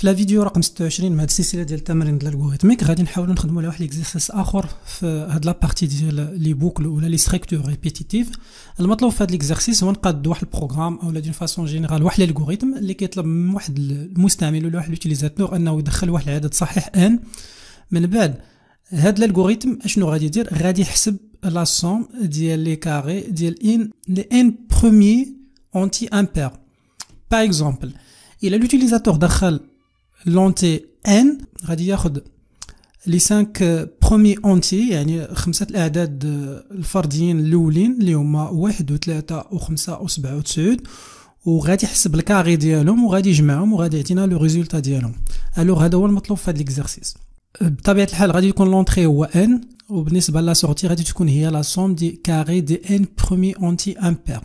في لا فيديو رقم 26 من هذه السلسله ديال التمارين ديال الالغوريثميك غادي نحاولوا نخدموا على واحد ليكزيرسيس اخر في هاد لابارتي ديال لي بوكل ولا لي ستركتور ريبيتيتيف المطلوب في هاد ليكزيرسيس هو نقاد واحد البروغرام اولا دون فاسون جينيرال واحد الالغوريثم اللي كيطلب من واحد المستعمل ولا واحد لوتيليزاتور انه يدخل واحد العدد صحيح ان من بعد هاد الالغوريثم اشنو غادي يدير غادي يحسب لا سوم ديال لي كاري ديال ان لي ان بروميي اونتي امبير باغ اكزومبل الا لوتيليزاتور دخل لونتي ان غادي ياخد لي 5 برومي اونتي يعني خمسة الاعداد الفرديين الاولين اللي هما واحد وثلاثة وخمسة وسبعة وتسعود وغادي يحسب الكاري ديالهم وغادي يجمعهم وغادي يعطينا لو ريزولتا ديالهم الوغ هذا هو المطلوب في هذا ليكزارسيس بطبيعه الحال غادي يكون لونتخي هو ان وبالنسبه لا سورتي غادي تكون هي لا سوم دي كاري دي ان برومي اونتي امبير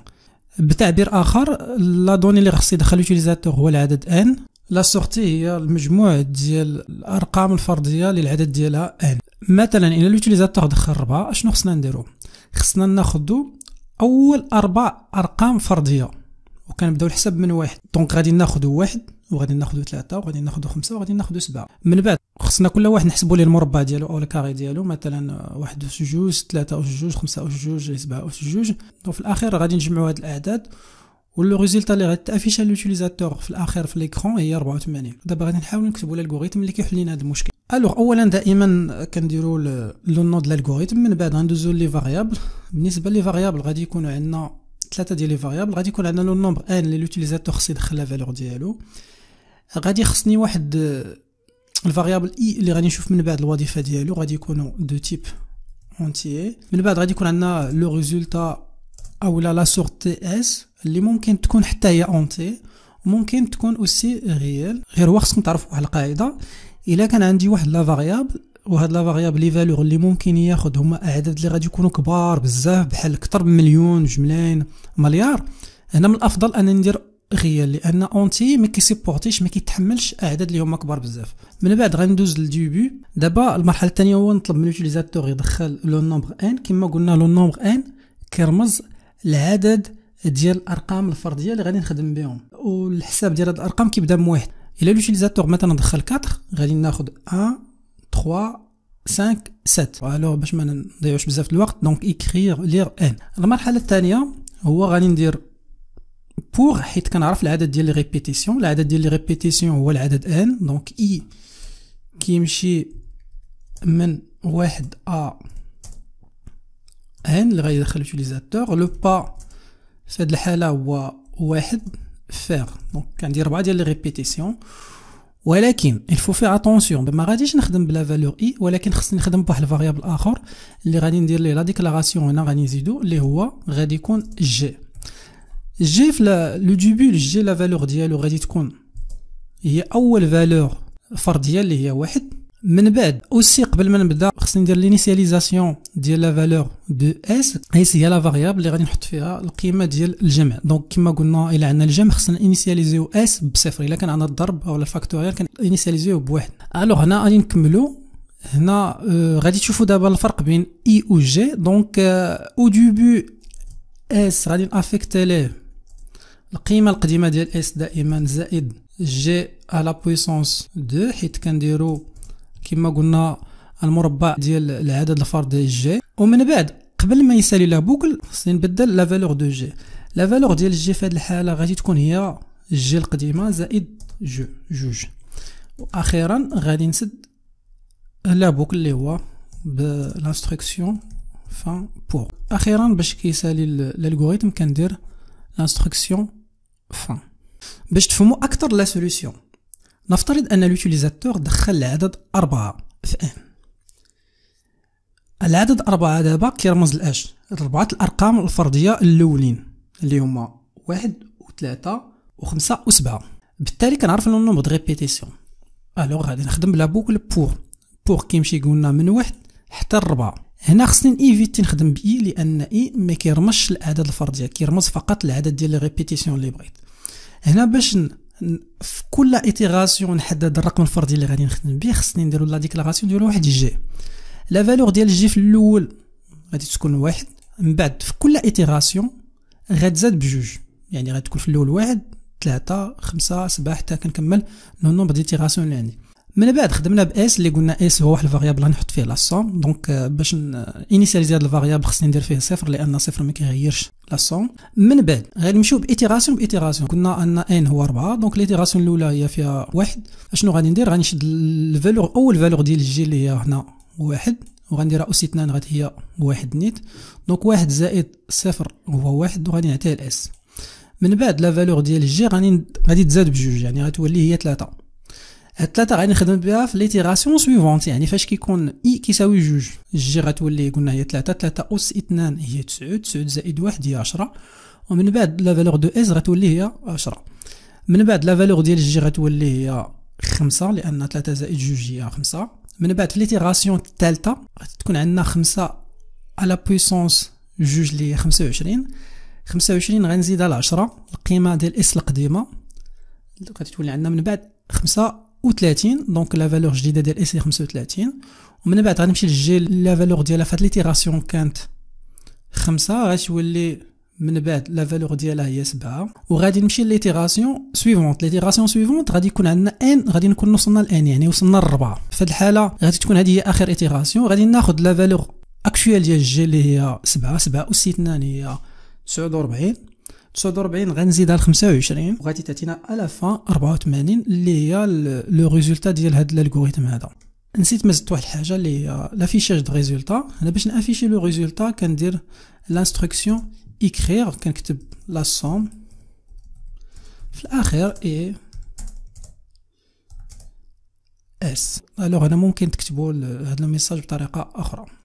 بتعبير اخر لا دوني اللي خاص يدخل لوتيليزاتور هو العدد ان لا سورتي هي المجموع ديال الارقام الفرديه للعدد ديالها ان مثلا الى لوتيليزاتور دخل ربعه شنو خصنا نديرو خصنا ناخدو اول اربع ارقام فرديه وكنبداو الحساب من واحد دونك غادي ناخدو واحد وغادي ناخدو ثلاثة وغادي ناخدو خمسة وغادي ناخدو سبعة من بعد خصنا كل واحد نحسبو ليه المربع ديالو او الكاري ديالو مثلا آه، واحد وجوج ثلاثة وجوج خمسة وجوج سبعة وجوج في الاخير غادي نجمعو هاد الاعداد واللو ريزلت اللي على لوتيليزاتور في الاخير في ليكرون هي 84 دابا غادي نحاول نكتبوا الالغوريثم اللي كيحل لنا هذا المشكل الوغ اولا دائما كنديروا لو نو ديال الالغوريثم من بعد غندوزو لي فاريابل بالنسبه لي فاريابل غادي يكونوا عندنا ثلاثه ديال لي فاريابل غادي يكون عندنا لو نومبر ان اللي لوتيليزاتور خص يدخل لا فالور ديالو غادي خصني واحد آه، الفاريابل اي e اللي غادي نشوف من بعد الوظيفه ديالو غادي يكونوا دو تيب اونتيي من بعد غادي يكون عندنا لو ريزولتا او لا لا سور تي اس اللي ممكن تكون حتى هي اونتي ممكن تكون اوسي ريال غير هو خصك تعرف واحد القاعده الا كان عندي واحد لا فاريابل وهاد لا فاريابل لي فالور اللي ممكن ياخذ هما اعداد اللي غادي يكونوا كبار بزاف بحال اكثر من مليون جوج ملايين مليار هنا من الافضل انني ندير غيال لان اونتي ما كيسيبورتيش ما كيتحملش اعداد اللي هما كبار بزاف من بعد غندوز للديبي دابا المرحله الثانيه هو نطلب من لوتيليزاتور يدخل لو نومبر ان كما قلنا لو نومبر ان كيرمز العدد ديال الارقام الفرديه اللي غادي نخدم بهم والحساب ديال هاد الارقام كيبدا من واحد الا لوتيليزاتور مثلا دخل 4 غادي ناخذ 1 3 5 7 الوغ باش ما نضيعوش بزاف الوقت دونك ايكريغ لير ان المرحله الثانيه هو غادي ندير بور حيت كنعرف العدد ديال لي ريبيتيسيون العدد ديال لي ريبيتيسيون هو العدد ان دونك اي كيمشي من واحد ا ان اللي يدخل لوتيليزاتور لو با في هاد الحالة هو واحد فيغ دونك عندي ربعة ديال لي ريبيتيسيون ولكن الفو فيغ اتونسيون ما غاديش نخدم بلا فالور اي ولكن خصني نخدم بواحد الفاريابل اخر اللي غادي ندير ليه لا ديكلاراسيون هنا غادي نزيدو اللي هو غادي يكون جي جي في لو ديبي جي لا فالور ديالو غادي تكون هي اول فالور فرديه اللي هي واحد من بعد اوسي قبل ما نبدا خصني ندير لينيسياليزاسيون ديال لا فالور دو اس حيت هي لا فاريابل اللي غادي نحط فيها القيمه ديال الجمع دونك كما قلنا الا عندنا الجمع خصنا انيسياليزيو اس بصفر الا كان عندنا الضرب او الفاكتوريال كان انيسياليزيو بواحد الوغ هنا غادي نكملو هنا آه غادي تشوفوا دابا الفرق بين اي e و جي دونك آه او دوبي اس غادي نافيكتي ليه القيمه القديمه ديال اس دائما زائد جي على بويسونس 2 حيت كنديرو كما قلنا المربع ديال العدد الفردي جي ومن بعد قبل ما يسالي لا بوكل خصني نبدل لا فالور دو جي لا فالور ديال جي في هذه الحاله غادي تكون هي جي القديمه زائد جو جوج واخيرا غادي نسد لا بوكل اللي هو بالانستركسيون فان بور اخيرا باش كيسالي الالغوريثم كندير الانستركسيون فان باش تفهموا اكثر لا سوليسيون نفترض أن لوتيليزاتور دخل العدد أربعة في ان العدد أربعة دابا كيرمز لأش ربعة الأرقام الفردية الأولين اللي هما واحد وثلاثة وخمسة وسبعة بالتالي كنعرف لو نومبر ريبيتيسيون الوغ غادي نخدم بلا بوكل بور بور كيمشي قلنا من واحد حتى الربعة هنا خصني نيفيتي نخدم باي لان اي ما كيرمش الاعداد الفرديه كيرمز فقط العدد ديال لي ريبيتيسيون اللي بغيت هنا باش في كل ايتيراسيون نحدد الرقم الفردي اللي غادي نخدم به خصني نديرو لا ديكلاراسيون ديال واحد جي لا فالور ديال جي في الاول غادي تكون واحد من بعد في كل ايتيراسيون غتزاد بجوج يعني غتكون في الاول واحد ثلاثة خمسة سبعة حتى كنكمل لو نومبر ديتيراسيون اللي عندي من بعد خدمنا باس اللي قلنا اس هو واحد الفاريابل غنحط فيه لا سوم دونك euh, باش انيسياليزي هاد الفاريابل خصني ندير فيه صفر لان صفر ما كيغيرش لا سوم من بعد غنمشيو بايتيراسيون بايتيراسيون قلنا ان ان هو 4 دونك الايتيراسيون الاولى هي فيها واحد اشنو غادي ندير غنشد الفالور اول فالور ديال الجي اللي هي هنا واحد وغندير اس 2 غادي هي واحد نيت دونك واحد زائد صفر هو واحد وغادي نعطيه الاس من بعد لا فالور ديال الجي غادي غادي تزاد بجوج يعني غتولي هي ثلاثة هاد ثلاثة غادي نخدم بها في ليتيغاسيون سويفونت يعني فاش كيكون اي كيساوي جوج جي غتولي قلنا هي ثلاثة ثلاثة أس اثنان هي تسعود تسعود زائد واحد هي عشرة ومن بعد لا فالور دو اس غتولي هي عشرة من بعد لا فالور ديال جي غتولي هي خمسة لأن ثلاثة زائد جوج هي خمسة من بعد في ليتيغاسيون الثالثة غاتكون عندنا خمسة على بويسونس جوج لي هي خمسة وعشرين خمسة وعشرين غنزيدها لعشرة القيمة ديال اس القديمة غاتولي عندنا من بعد خمسة و 30 دونك لا فالور جديده ديال اس 35 ومن بعد غنمشي للجي لا فالور ديالها فهاد ليتيراسيون كانت 5 غتولي من بعد لا فالور ديالها هي 7 وغادي نمشي ليتيراسيون سويفونت ليتيراسيون سويفونت غادي يكون عندنا ان غادي نكون وصلنا لان يعني وصلنا ل 4 فهاد الحالة غادي تكون هذه هي اخر ايتيراسيون غادي ناخذ لا فالور اكشوال ديال الجي اللي هي 7 7 اس 2 هي 49 49 غنزيدها ل 25 وغادي تعطينا على فا 84 اللي هي لو ريزولتا ديال هاد الالغوريثم هذا نسيت ما زدت واحد الحاجه اللي هي لافيشاج دو ريزولتا انا باش نافيشي لو ريزولتا كندير لانستركسيون ايكريغ كنكتب لا سوم في الاخير اي اس الوغ هنا ممكن تكتبوا هذا الميساج بطريقه اخرى